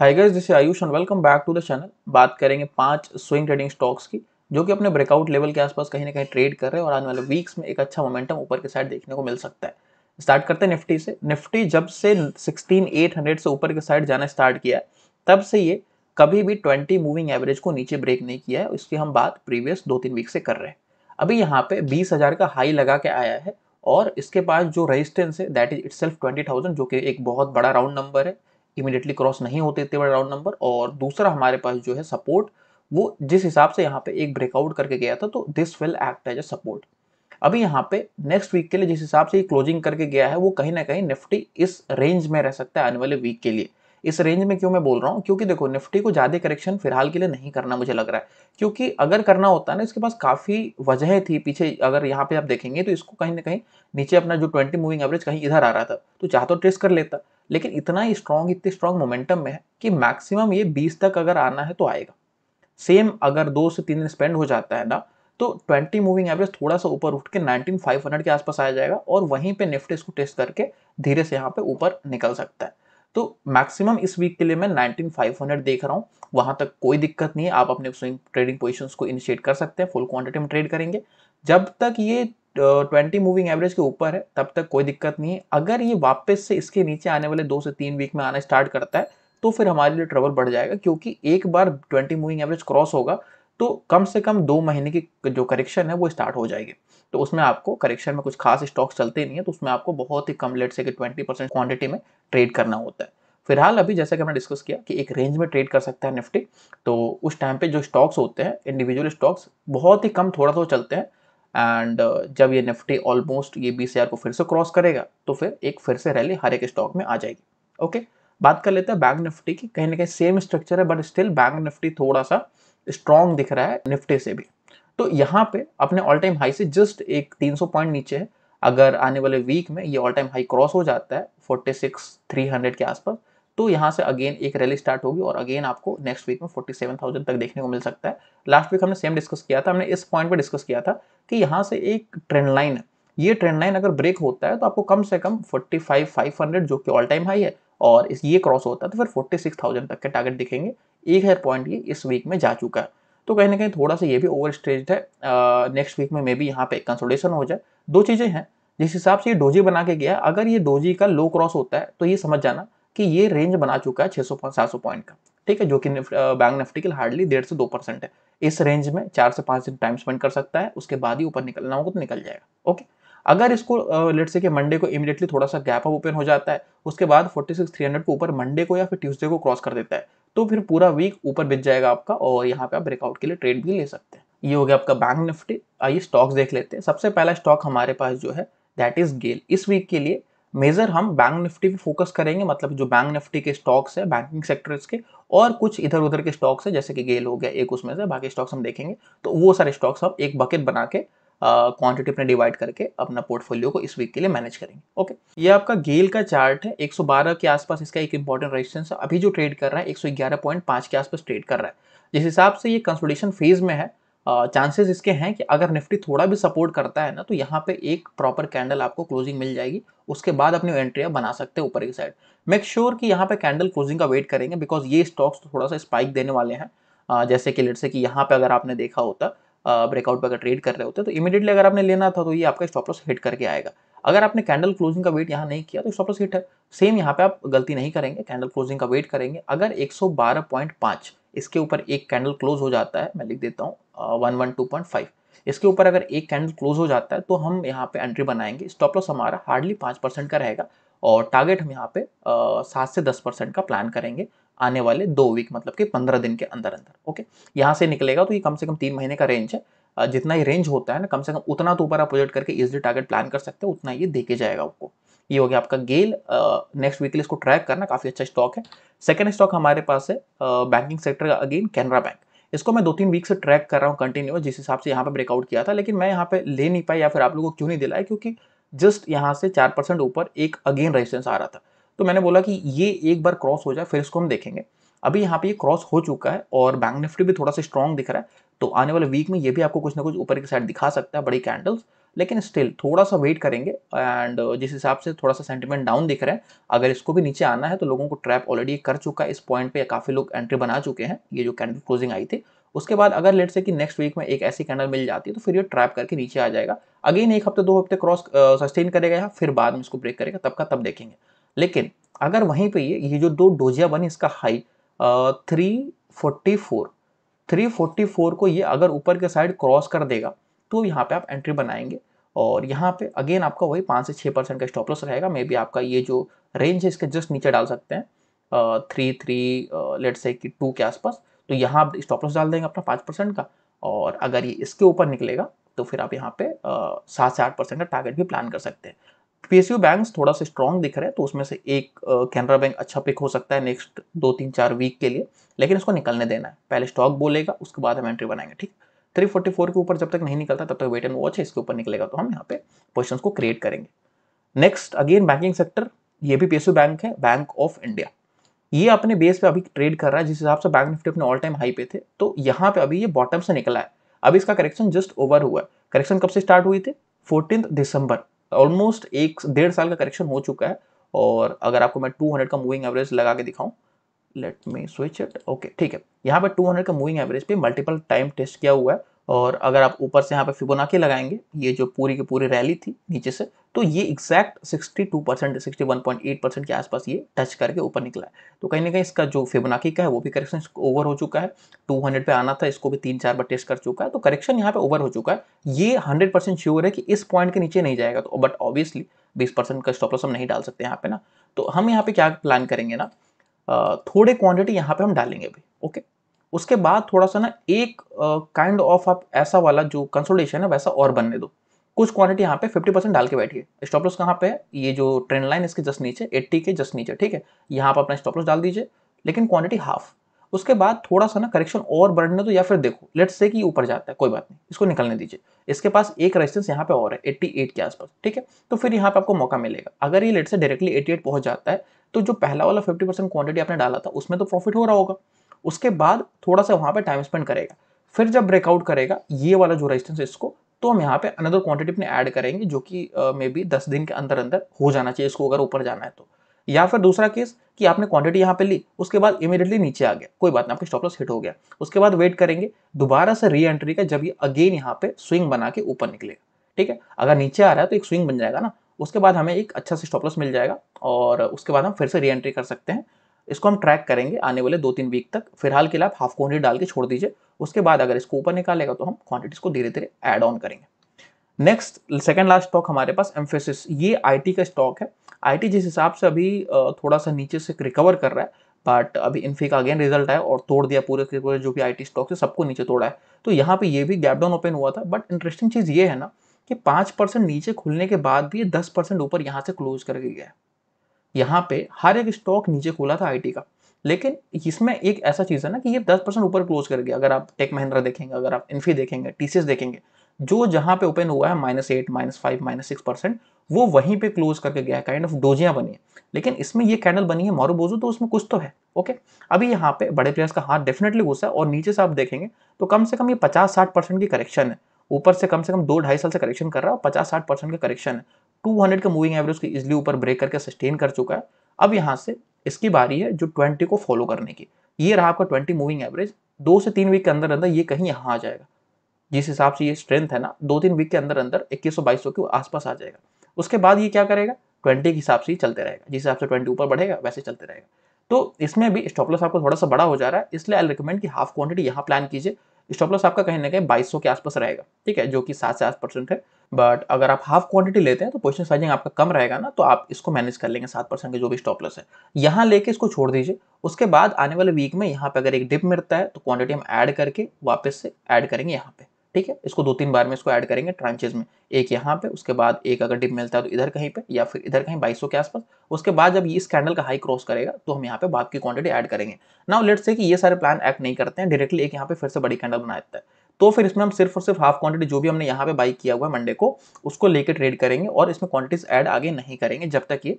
hi guys this Ayush and welcome back to the channel बात करेंगे पांच स्विंग ट्रेडिंग स्टॉक्स की जो कि अपने ब्रेकआउट लेवल के आसपास कहीं ना कहीं ट्रेड कर रहे हैं और आने वाले वीक्स में एक अच्छा मोमेंटम ऊपर के साइड देखने को मिल सकता है स्टार्ट करते हैं निफ्टी से निफ्टी जब से 16800 से ऊपर के साइड जाना स्टार्ट किया है तब से ये कभी भी ट्वेंटी मूविंग एवरेज को नीचे ब्रेक नहीं किया है इसकी हम बात प्रीवियस दो तीन वीक से कर रहे हैं अभी यहाँ पे बीस का हाई लगा के आया है और इसके पास जो रजिस्टेंस है दैट इज इट सेल्फ जो कि एक बहुत बड़ा राउंड नंबर है इमिडिएटली क्रॉस नहीं होते इतने बड़े राउंड नंबर और दूसरा हमारे पास जो है सपोर्ट वो जिस हिसाब से यहाँ पे एक ब्रेकआउट करके गया था तो this will act as a support अभी यहाँ पे नेक्स्ट वीक के लिए जिस हिसाब से ये क्लोजिंग करके गया है वो कहीं ना कहीं निफ्टी इस रेंज में रह सकता है आने वाले वीक के लिए इस रेंज में क्यों मैं बोल रहा हूँ क्योंकि देखो निफ्टी को ज़्यादा करेक्शन फिलहाल के लिए नहीं करना मुझे लग रहा है क्योंकि अगर करना होता ना इसके पास काफ़ी वजह थी पीछे अगर यहाँ पे आप देखेंगे तो इसको कहीं ना कहीं नीचे अपना जो ट्वेंटी मूविंग एवरेज कहीं इधर आ रहा था तो चाह तो ट्रेस कर लेता लेकिन इतना ही स्ट्रॉन्ग इतनी स्ट्रॉन्ग मोमेंटम में है कि मैक्सिमम ये बीस तक अगर आना है तो आएगा सेम अगर दो से तीन दिन स्पेंड हो जाता है ना तो 20 मूविंग एवरेज थोड़ा सा ऊपर उठ के 19500 के आसपास आ जाएगा और वहीं पे निफ्टी इसको टेस्ट करके धीरे से यहाँ पे ऊपर निकल सकता है तो मैक्सिमम इस वीक के लिए मैं 19500 देख रहा हूँ वहां तक कोई दिक्कत नहीं है आप अपने स्विंग ट्रेडिंग पोजीशंस को इनिशिएट कर सकते हैं फुल क्वांटिटी में ट्रेड करेंगे जब तक ये ट्वेंटी मूविंग एवरेज के ऊपर है तब तक कोई दिक्कत नहीं है अगर ये वापस से इसके नीचे आने वाले दो से तीन वीक में आना स्टार्ट करता है तो फिर हमारे लिए ट्रबल बढ़ जाएगा क्योंकि एक बार ट्वेंटी मूविंग एवरेज क्रॉस होगा तो कम से कम दो महीने की जो करेक्शन है वो स्टार्ट हो जाएगी तो उसमें आपको करेक्शन में कुछ खास स्टॉक्स चलते नहीं है तो उसमें आपको बहुत ही कम लेट से कि ट्वेंटी परसेंट क्वान्टिटी में ट्रेड करना होता है फिलहाल अभी जैसे कि हमने डिस्कस किया कि एक रेंज में ट्रेड कर सकता है निफ्टी तो उस टाइम पे जो स्टॉक्स होते हैं इंडिविजुअल स्टॉक्स बहुत ही कम थोड़ा थोड़ा चलते हैं एंड जब ये निफ्टी ऑलमोस्ट ये बीस हज़ार को फिर से क्रॉस करेगा तो फिर एक फिर से रैली हर एक स्टॉक में आ जाएगी ओके बात कर लेते हैं बैंक निफ्टी की कहीं ना कहीं सेम स्ट्रक्चर है बट स्टिल बैंक निफ्टी थोड़ा सा स्ट्रॉन्ग दिख रहा है निफ्टी से भी तो यहाँ पे अपने ऑल टाइम हाई से जस्ट एक 300 पॉइंट नीचे है अगर आने वाले वीक में ये ऑल टाइम हाई क्रॉस हो जाता है 46,300 के आसपास तो यहाँ से अगेन एक रैली स्टार्ट होगी और अगेन आपको नेक्स्ट वीक में 47,000 तक देखने को मिल सकता है लास्ट वीक हमने सेम डिस्कस किया था हमने इस पॉइंट पर डिस्कस किया था कि यहाँ से एक ट्रेंड लाइन है ये ट्रेंड लाइन अगर ब्रेक होता है तो आपको कम से कम 45,500 जो कि ऑल टाइम हाई है और इस ये क्रॉस होता है तो फिर फोर्टी सिक्स थाउजेंड तक के टारगेट दिखेंगे एक हज़ार पॉइंट ये इस वीक में जा चुका है तो कहीं ना कहीं थोड़ा सा ये भी ओवर स्ट्रेज है नेक्स्ट वीक में मे बी यहाँ पे कंसोलेशन हो जाए दो चीज़ें हैं जिस हिसाब से ये डोजी बना के गया अगर ये डोजी का लो क्रॉस होता है तो ये समझ जाना कि ये रेंज बना चुका है 600 सौ पॉइंट का ठीक है जो कि बैंक निफ्टी के हार्डली डेढ़ से दो परसेंट है इस रेंज में चार से पाँच दिन टाइम स्पेंड कर सकता है उसके बाद ही ऊपर निकलना होगा तो निकल जाएगा ओके अगर इसको लेट से कि मंडे को इमीडिएटली थोड़ा सा गैप अप ओपन हो जाता है उसके बाद 46300 को ऊपर मंडे को या फिर ट्यूसडे को क्रॉस कर देता है तो फिर पूरा वीक ऊपर बिज जाएगा आपका और यहाँ पे आप ब्रेकआउट के लिए ट्रेड भी ले सकते हैं ये हो गया आपका बैंक निफ्टी आइए स्टॉक्स देख लेते हैं सबसे पहला स्टॉक हमारे पास जो है दैट इज गेल इस वीक के लिए मेजर हम बैंक निफ्टी पे फोकस करेंगे मतलब जो बैंक निफ्टी के स्टॉक्स है बैंकिंग सेक्टर्स के और कुछ इधर उधर के स्टॉक्स है जैसे कि गेल हो गया एक उसमें से बाकी स्टॉक्स हम देखेंगे तो वो सारे स्टॉक्स हम एक बकेट बना के क्वांटिटी अपने डिवाइड करके अपना पोर्टफोलियो को इस वीक के लिए मैनेज करेंगे ओके ये आपका गेल का चार्ट है 112 के आसपास इसका एक इंपॉर्टेंट रेजिस्टेंस है अभी जो ट्रेड कर रहा है 111.5 के आसपास ट्रेड कर रहा है जिस हिसाब से ये कंसोलिडेशन फेज में है चांसेस इसके हैं कि अगर निफ्टी थोड़ा भी सपोर्ट करता है ना तो यहाँ पे एक प्रॉपर कैंडल आपको क्लोजिंग मिल जाएगी उसके बाद अपनी एंट्री आप बना सकते हैं ऊपर की साइड मेक श्योर कि यहाँ पे कैंडल क्लोजिंग का वेट करेंगे बिकॉज ये स्टॉक्स थोड़ा सा स्पाइक देने वाले हैं जैसे कि लेट से कि यहाँ पे अगर आपने देखा होता ब्रेकआउट पर अगर ट्रेड कर रहे होते तो इमीडिएटली अगर आपने लेना था तो ये आपका स्टॉप लॉस हिट करके आएगा अगर आपने कैंडल क्लोजिंग का वेट यहाँ नहीं किया तो स्टॉप लॉस हिट है सेम यहाँ पे आप गलती नहीं करेंगे कैंडल क्लोजिंग का वेट करेंगे अगर 112.5 इसके ऊपर एक कैंडल क्लोज हो जाता है मैं लिख देता हूँ one one two point five इसके ऊपर अगर एक कैंडल क्लोज हो जाता है तो हम यहाँ पे एंट्री बनाएंगे स्टॉप लॉस हमारा हार्डली पाँच परसेंट का रहेगा और टारगेट हम यहाँ पे सात से दस परसेंट का प्लान करेंगे आने वाले दो वीक मतलब कि पंद्रह दिन के अंदर अंदर ओके यहाँ से निकलेगा तो ये कम से कम तीन महीने का रेंज है जितना ही रेंज होता है ना कम से कम उतना तो ऊपर आप प्रोजेक्ट करके इजली टारगेट प्लान कर सकते हो उतना ये देके जाएगा आपको ये हो गया आपका गेल नेक्स्ट वीकली इसको ट्रैक करना काफ़ी अच्छा स्टॉक है सेकेंड स्टॉक हमारे पास है बैंकिंग सेक्टर का अगेन कैनरा बैंक इसको मैं दो तीन वीक से ट्रैक कर रहा हूँ कंटिन्यू जिस हिसाब से यहाँ पर ब्रेकआउट किया था लेकिन मैं यहाँ पे ले नहीं पाया या फिर आप लोगों को क्यों नहीं दिलाया क्योंकि जस्ट यहाँ से चार परसेंट ऊपर एक अगेन रेजिस्टेंस आ रहा था तो मैंने बोला कि ये एक बार क्रॉस हो जाए फिर इसको हम देखेंगे अभी यहाँ पे ये क्रॉस हो चुका है और बैंक निफ्टी भी थोड़ा सा स्ट्रॉन्ग दिख रहा है तो आने वाले वीक में ये भी आपको कुछ ना कुछ ऊपर की साइड दिखा सकता है बड़ी कैंडल्स लेकिन स्टिल थोड़ा सा वेट करेंगे एंड जिस हिसाब से थोड़ा सा सेंटिमेंट डाउन दिख रहा है अगर इसको भी नीचे आना है तो लोगों को ट्रैप ऑलरेडी कर चुका है इस पॉइंट पे काफ़ी लोग एंट्री बना चुके हैं ये जो कैंडल क्लोजिंग आई थी उसके बाद अगर लेट से कि नेक्स्ट वीक में एक ऐसी कैंडल मिल जाती है तो फिर ये ट्रैप करके नीचे आ जाएगा अगेन एक हफ्ते दो हफ्ते क्रॉस सस्टेन करेगा या फिर बाद में इसको ब्रेक करेगा तब का तब देखेंगे लेकिन अगर वहीं पे ये ये जो दो डोजिया बनी इसका high three forty four three forty four को ये अगर ऊपर के साइड क्रॉस कर देगा तो यहाँ पे आप एंट्री बनाएंगे और यहाँ पे अगेन आपका वही पाँच से छः परसेंट का स्टॉपलस रहेगा मे बी आपका ये जो रेंज है इसके जस्ट नीचे डाल सकते हैं थ्री थ्री लेट से टू के आसपास तो यहाँ आप स्टॉपलॉस डाल देंगे अपना पाँच परसेंट का और अगर ये इसके ऊपर निकलेगा तो फिर आप यहाँ पे सात से आठ परसेंट का टारगेट भी प्लान कर सकते हैं पीएसयू बैंक थोड़ा सा स्ट्रॉन्ग दिख रहा है तो उसमें से एक कैनरा बैंक अच्छा पिक हो सकता है नेक्स्ट दो तीन चार वीक के लिए लेकिन उसको निकलने देना है पहले स्टॉक बोलेगा उसके बाद हम एंट्री बनाएंगे ठीक 344 के ऊपर जब तक नहीं निकलता तब तक वेट एंड वॉच है इसके ऊपर निकलेगा तो हम यहाँ पे पोजिशन को क्रिएट करेंगे नेक्स्ट अगेन बैंकिंग सेक्टर ये भी पीएसयू बैंक है बैंक ऑफ इंडिया ये अपने बेस पे अभी ट्रेड कर रहा है जिस हिसाब से बैंक निफ्टी अपने ऑल टाइम हाई पे थे तो यहाँ पे अभी ये बॉटम से निकला है अभी इसका करेक्शन जस्ट ओवर हुआ है करेक्शन कब से स्टार्ट हुई थी फोर्टीन दिसंबर ऑलमोस्ट एक डेढ़ साल का करेक्शन हो चुका है और अगर आपको मैं 200 का मूविंग एवरेज लगा के दिखाऊं let me switch it okay ठीक है यहाँ पर 200 का मूविंग एवरेज पे मल्टीपल टाइम टेस्ट किया हुआ है और अगर आप ऊपर से यहाँ पे फिबोनाची लगाएंगे ये जो पूरी की पूरी रैली थी नीचे से तो ये एग्जैक्ट 62 परसेंट सिक्सटी परसेंट के आसपास ये टच करके ऊपर निकला है तो कहीं ना कहीं इसका जो फिबोनाकी का है वो भी करेक्शन ओवर हो चुका है 200 पे आना था इसको भी तीन चार बार टेस्ट कर चुका है तो करेक्शन यहाँ पे ओवर हो चुका है ये हंड्रेड परसेंट श्योर है कि इस पॉइंट के नीचे नहीं जाएगा तो बट ऑब्वियसली बीस परसेंट का स्टॉप लॉस हम नहीं डाल सकते यहाँ पे ना तो हम यहाँ पे क्या प्लान करेंगे ना थोड़े क्वान्टिटी यहाँ पे हम डालेंगे अभी ओके उसके बाद थोड़ा सा ना एक काइंड ऑफ आप ऐसा वाला जो कंसोलिडेशन है वैसा और बनने दो कुछ क्वांटिटी यहाँ पे 50 परसेंट डाल के बैठिए स्टॉप लॉस कहाँ पे है ये जो ट्रेंड लाइन इसके जस्ट नीचे 80 के जस्ट नीचे ठीक है यहाँ पर अपना स्टॉप लॉस डाल दीजिए लेकिन क्वांटिटी हाफ उसके बाद थोड़ा सा ना करेक्शन और बढ़ने दो या फिर देखो लेट से कि ऊपर जाता है कोई बात नहीं इसको निकलने दीजिए इसके पास एक रेजिस्टेंस यहाँ पे और है एट्टी के आसपास ठीक है तो फिर यहाँ पे आपको मौका मिलेगा अगर ये लेट से डायरेक्टली एट्टी पहुंच जाता है तो जो पहला वाला फिफ्टी परसेंट क्वांटिटी आपने डाला था उसमें तो प्रॉफिट हो रहा होगा उसके बाद थोड़ा सा वहां पर टाइम स्पेंड करेगा फिर जब ब्रेकआउट करेगा ये वाला जो रेजिस्टेंस इसको तो हम यहाँ पे अनदर क्वांटिटी अपने ऐड करेंगे जो कि मे बी दस दिन के अंदर अंदर हो जाना चाहिए इसको अगर ऊपर जाना है तो या फिर दूसरा केस कि आपने क्वांटिटी यहाँ पे ली उसके बाद इमीडिएटली नीचे आ गया कोई बात नहीं आपके स्टॉप लॉस हिट हो गया उसके बाद वेट करेंगे दोबारा से री एंट्री का जब ये अगेन यहाँ पे स्विंग बना के ऊपर निकलेगा ठीक है अगर नीचे आ रहा है तो एक स्विंग बन जाएगा ना उसके बाद हमें एक अच्छा से स्टॉप लॉस मिल जाएगा और उसके बाद हम फिर से री एंट्री कर सकते हैं इसको हम ट्रैक करेंगे आने वाले दो तीन वीक तक फिलहाल के लिए आप हाफ क्वान्टिटी डाल के छोड़ दीजिए उसके बाद अगर इसको ऊपर निकालेगा तो हम क्वांटिटीज को धीरे धीरे ऐड ऑन करेंगे नेक्स्ट सेकेंड लास्ट स्टॉक हमारे पास एम्फेसिस ये आईटी का स्टॉक है आईटी जिस हिसाब से अभी थोड़ा सा नीचे से रिकवर कर रहा है बट अभी इन्फी का अगेन रिजल्ट आया और तोड़ दिया पूरे के पूरे जो भी आईटी स्टॉक है सबको नीचे तोड़ा है तो यहाँ पे ये भी गैप डाउन ओपन हुआ था बट इंटरेस्टिंग चीज़ ये है ना कि पाँच परसेंट नीचे खुलने के बाद भी ये दस परसेंट ऊपर यहाँ से क्लोज कर गया है यहाँ पे हर एक स्टॉक नीचे खुला था आईटी का लेकिन इसमें एक ऐसा चीज़ है ना कि ये दस परसेंट ऊपर क्लोज कर गया अगर आप टेक महिंद्रा देखेंगे अगर आप इन्फी देखेंगे टीसीएस देखेंगे जो जहां पे ओपन हुआ है minus eight minus five minus six percent वो वहीं पे क्लोज करके गया काइंड ऑफ डोजियां बनी है लेकिन इसमें ये कैंडल बनी है बोजू तो उसमें कुछ तो है ओके अभी यहाँ पे बड़े प्लेयर्स का हाथ डेफिनेटली घुसा है और नीचे से आप देखेंगे तो कम से कम ये पचास साठ परसेंट की करेक्शन है ऊपर से कम से कम दो ढाई साल से करेक्शन कर रहा है और पचास साठ परसेंट का करेक्शन है 200 के मूविंग एवरेज को इजिली ऊपर ब्रेक करके सस्टेन कर चुका है अब यहाँ से इसकी बारी है जो 20 को फॉलो करने की ये रहा आपका 20 मूविंग एवरेज दो से तीन वीक के अंदर अंदर ये कहीं यहाँ आ जाएगा जिस हिसाब से ये स्ट्रेंथ है ना दो तीन वीक के अंदर अंदर इक्कीस सौ बाईस सौ के आसपास आ जाएगा उसके बाद ये क्या करेगा ट्वेंटी के हिसाब से ही चलते रहेगा जिस हिसाब से ट्वेंटी ऊपर बढ़ेगा वैसे चलते रहेगा तो इसमें भी स्टॉपलॉस आपको थोड़ा सा बड़ा हो जा रहा है इसलिए आई रिकमेंड कि हाफ क्वांटिटी यहाँ प्लान कीजिए स्टॉप लॉस आपका कहीं ना कहीं बाईस के आसपास रहेगा ठीक है जो कि सात से आठ परसेंट है बट अगर आप हाफ क्वांटिटी लेते हैं तो पोजिशन साइजिंग आपका कम रहेगा ना तो आप इसको मैनेज कर लेंगे सात परसेंट के जो भी स्टॉप लॉस है यहाँ लेके इसको छोड़ दीजिए उसके बाद आने वाले वीक में यहाँ पे अगर एक डिप मिलता है तो क्वांटिटी हम ऐड करके वापस से ऐड करेंगे यहाँ पे ठीक है इसको दो तीन बार में इसको ऐड करेंगे ट्रांचेज में एक यहाँ पे उसके बाद एक अगर डिप मिलता है तो इधर कहीं पे या फिर इधर कहीं 2200 के आसपास उसके बाद जब इस कैंडल का हाई क्रॉस करेगा तो हम यहाँ पे बाप की क्वांटिटी ऐड करेंगे नाउ लेट्स से कि ये सारे प्लान एक्ट नहीं करते हैं डायरेक्टली एक यहाँ पे फिर से बड़ी कैंडल बना देता है तो फिर इसमें हम सिर्फ और सिर्फ हाफ क्वांटिटी जो भी हमने यहाँ पे बाई किया हुआ है मंडे को उसको लेके ट्रेड करेंगे और इसमें क्वांटिटीज ऐड आगे नहीं करेंगे जब तक ये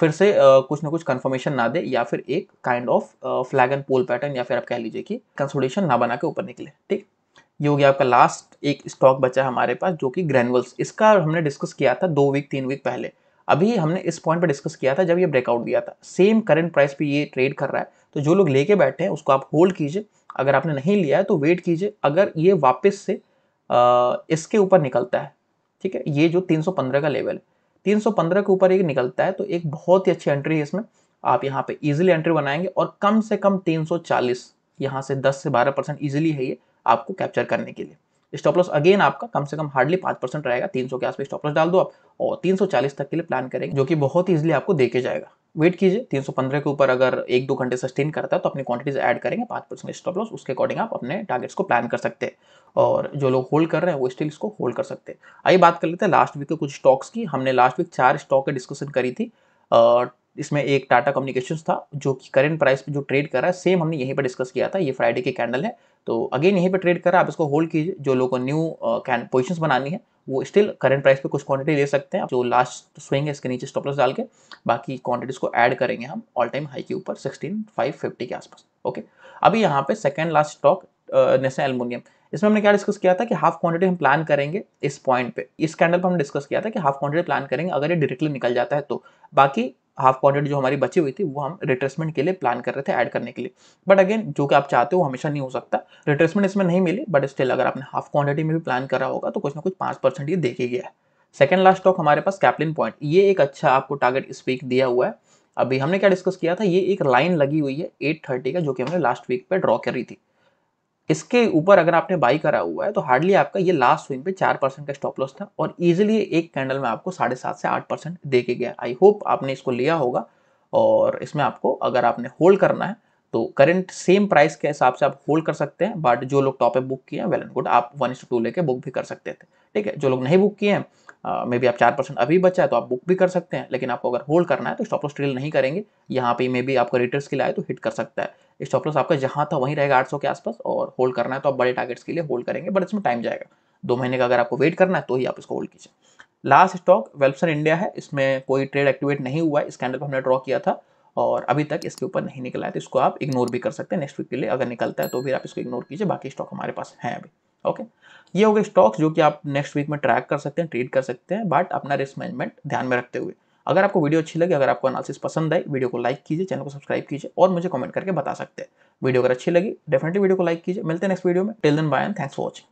फिर से आ, कुछ ना कुछ कंफर्मेशन ना दे या फिर एक kind of flag and pole pattern या फिर आप कह लीजिए कि कंसोलेशन ना बना के ऊपर निकले ठीक है ये हो गया आपका लास्ट एक स्टॉक बचा हमारे पास जो कि ग्रेनवल्स इसका हमने डिस्कस किया था दो वीक तीन वीक पहले अभी हमने इस पॉइंट पर डिस्कस किया था जब ये ब्रेकआउट दिया था सेम करंट प्राइस पे ये ट्रेड कर रहा है तो जो लोग लेके बैठे हैं उसको आप होल्ड कीजिए अगर आपने नहीं लिया है तो वेट कीजिए अगर ये वापस से आ, इसके ऊपर निकलता है ठीक है ये जो 315 का लेवल है 315 के ऊपर ये निकलता है तो एक बहुत ही अच्छी एंट्री है इसमें आप यहाँ पे ईजिली एंट्री बनाएंगे और कम से कम 340 यहाँ से 10 से 12 परसेंट ईजिली है ये आपको कैप्चर करने के लिए स्टॉप लॉस अगेन आपका कम से कम हार्डली पांच परसेंट रहेगा तीन सौ के आसपास स्टॉप लॉस डाल दो आप और तीन सौ चालीस तक के लिए प्लान करेंगे जो कि बहुत इजीली आपको देखे जाएगा वेट कीजिए तीन सौ पंद्रह के ऊपर अगर एक दो घंटे सस्टेन करता है तो अपनी क्वांटिटीज ऐड करेंगे पांच परसेंट स्टॉप लॉस उसके अकॉर्डिंग आप अपने टारगेट्स को प्लान कर सकते हैं और जो लोग होल्ड कर रहे हैं वो स्टिल इसको होल्ड कर सकते हैं आइए बात कर लेते हैं लास्ट वीक के कुछ स्टॉक्स की हमने लास्ट वीक चार स्टॉक की डिस्कशन करी थी इसमें एक टाटा कम्युनिकेशन था जो कि करेंट प्राइस पे जो ट्रेड कर रहा है सेम हमने यहीं पर डिस्कस किया था ये फ्राइडे के कैंडल है तो अगेन यहीं पर ट्रेड कर रहा है आप इसको होल्ड कीजिए जो लोगों को न्यू पोजिशन बनानी है वो स्टिल करंट प्राइस पे कुछ क्वांटिटी ले सकते हैं जो लास्ट स्विंग है इसके नीचे स्टॉपलस डाल के बाकी क्वांटिटीज को ऐड करेंगे हम ऑल टाइम हाई के ऊपर सिक्सटीन फाइव फिफ्टी के आसपास ओके अभी यहाँ पे second last stock national aluminium इसमें हमने क्या डिस्कस किया था कि हाफ क्वांटिटी हम प्लान करेंगे इस पॉइंट पे इस कैंडल पर हमने डिस्कस किया था कि हाफ क्वांटिटी प्लान करेंगे अगर ये डायरेक्टली निकल जाता है तो बाकी हाफ क्वांटिटी जो हमारी बची हुई थी वो हम रिट्रेसमेंट के लिए प्लान कर रहे थे ऐड करने के लिए बट अगेन जो कि आप चाहते हो हमेशा नहीं हो सकता रिट्रेसमेंट इसमें नहीं मिली बट स्टिल अगर आपने हाफ क्वांटिटी में भी प्लान करा होगा तो कुछ ना कुछ पाँच परसेंट ये देखे गया है सेकेंड लास्ट स्टॉक हमारे पास कैपलिन पॉइंट ये एक अच्छा आपको टारगेट स्पीक दिया हुआ है अभी हमने क्या डिस्कस किया था ये एक लाइन लगी हुई है 830 का जो कि हमने लास्ट वीक पे ड्रॉ करी थी इसके ऊपर अगर आपने बाई करा हुआ है तो हार्डली आपका ये लास्ट स्विंग पे चार परसेंट का स्टॉप लॉस था और इजिली एक कैंडल में आपको साढ़े सात से आठ परसेंट दे के गया आई होप आपने इसको लिया होगा और इसमें आपको अगर आपने होल्ड करना है तो करंट सेम प्राइस के हिसाब से आप होल्ड कर सकते हैं बट जो लोग टॉप बुक किए हैं वेल एंड गुड आप वन इंस टू लेके बुक भी कर सकते थे ठीक है जो लोग नहीं बुक किए हैं मे बी आप चार परसेंट अभी बचा है तो आप बुक भी कर सकते हैं लेकिन आपको अगर होल्ड करना है तो स्टॉप लॉस ट्रेल नहीं करेंगे यहाँ पे मे बी आपको रिटर्स के लिए आए तो हिट कर सकता है स्टॉप लॉस आपका जहाँ था वहीं रहेगा आठ के आसपास और होल्ड करना है तो आप बड़े टारगेट्स के लिए होल्ड करेंगे बट इसमें टाइम जाएगा दो महीने का अगर आपको वेट करना है तो ही आप इसको होल्ड कीजिए लास्ट स्टॉक वेल्सन इंडिया है इसमें कोई ट्रेड एक्टिवेट नहीं हुआ है इस कैंडल पर हमने ड्रॉ किया था और अभी तक इसके ऊपर नहीं निकला है तो इसको आप इग्नोर भी कर सकते हैं नेक्स्ट वीक के लिए अगर निकलता है तो फिर आप इसको इग्नोर कीजिए बाकी स्टॉक हमारे पास हैं अभी ओके ये हो गए स्टॉक्स जो कि आप नेक्स्ट वीक में ट्रैक कर सकते हैं ट्रेड कर सकते हैं बट अपना रिस्क मैनेजमेंट ध्यान में रखते हुए अगर आपको वीडियो अच्छी लगी अगर आपको एनालिसिस पसंद आई वीडियो को लाइक कीजिए चैनल को सब्सक्राइब कीजिए और मुझे कमेंट करके बता सकते हैं वीडियो अगर अच्छी लगी डेफिनेटली वीडियो को लाइक कीजिए मिलते हैं नेक्स्ट वीडियो में till then bye and thanks for watching